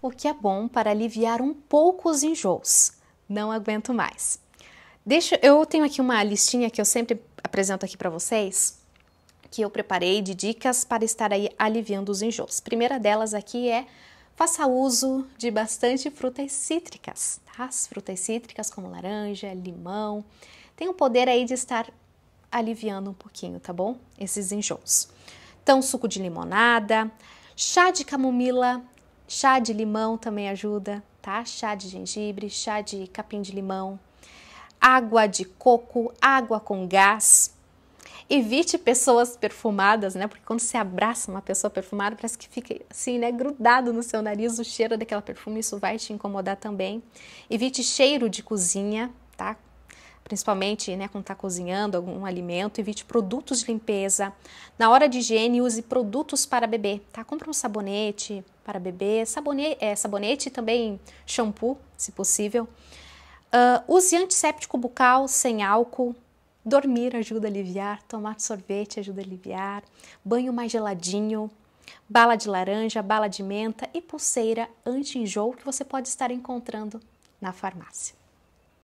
o que é bom para aliviar um pouco os enjoos. Não aguento mais. Deixa, eu tenho aqui uma listinha que eu sempre apresento aqui para vocês, que eu preparei de dicas para estar aí aliviando os enjoos. primeira delas aqui é faça uso de bastante frutas cítricas, tá? As frutas cítricas como laranja, limão, tem o poder aí de estar aliviando um pouquinho, tá bom? Esses enjoos. Então, suco de limonada, chá de camomila, Chá de limão também ajuda, tá? Chá de gengibre, chá de capim de limão, água de coco, água com gás. Evite pessoas perfumadas, né? Porque quando você abraça uma pessoa perfumada, parece que fica assim, né? Grudado no seu nariz o cheiro daquela perfume, isso vai te incomodar também. Evite cheiro de cozinha, tá? principalmente né, quando está cozinhando algum alimento, evite produtos de limpeza. Na hora de higiene, use produtos para bebê, tá? Compre um sabonete para bebê, sabonete, é, sabonete também shampoo, se possível. Uh, use antisséptico bucal sem álcool. Dormir ajuda a aliviar, tomar sorvete ajuda a aliviar, banho mais geladinho, bala de laranja, bala de menta e pulseira anti-enjoo que você pode estar encontrando na farmácia.